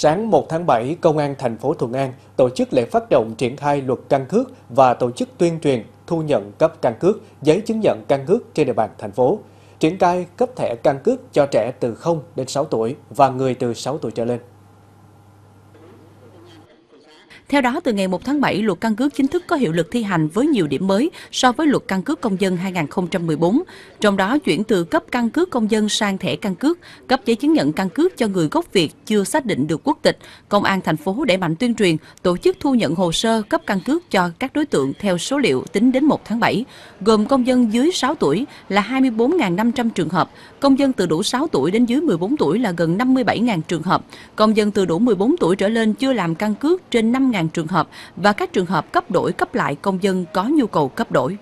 Sáng 1 tháng 7, Công an thành phố Thuận An tổ chức lễ phát động triển khai luật căn cước và tổ chức tuyên truyền thu nhận cấp căn cước, giấy chứng nhận căn cước trên địa bàn thành phố. Triển khai cấp thẻ căn cước cho trẻ từ 0 đến 6 tuổi và người từ 6 tuổi trở lên. Theo đó, từ ngày 1 tháng 7, luật căn cước chính thức có hiệu lực thi hành với nhiều điểm mới so với luật căn cước công dân 2014, trong đó chuyển từ cấp căn cước công dân sang thẻ căn cước, cấp giấy chứng nhận căn cước cho người gốc Việt chưa xác định được quốc tịch. Công an thành phố đẩy mạnh tuyên truyền, tổ chức thu nhận hồ sơ cấp căn cước cho các đối tượng theo số liệu tính đến 1 tháng 7, gồm công dân dưới 6 tuổi là 24.500 trường hợp, công dân từ đủ 6 tuổi đến dưới 14 tuổi là gần 57.000 trường hợp, công dân từ đủ 14 tuổi trở lên chưa làm căn cước trên 5.000 2 trường hợp và các trường hợp cấp đổi cấp lại công dân có nhu cầu cấp đổi.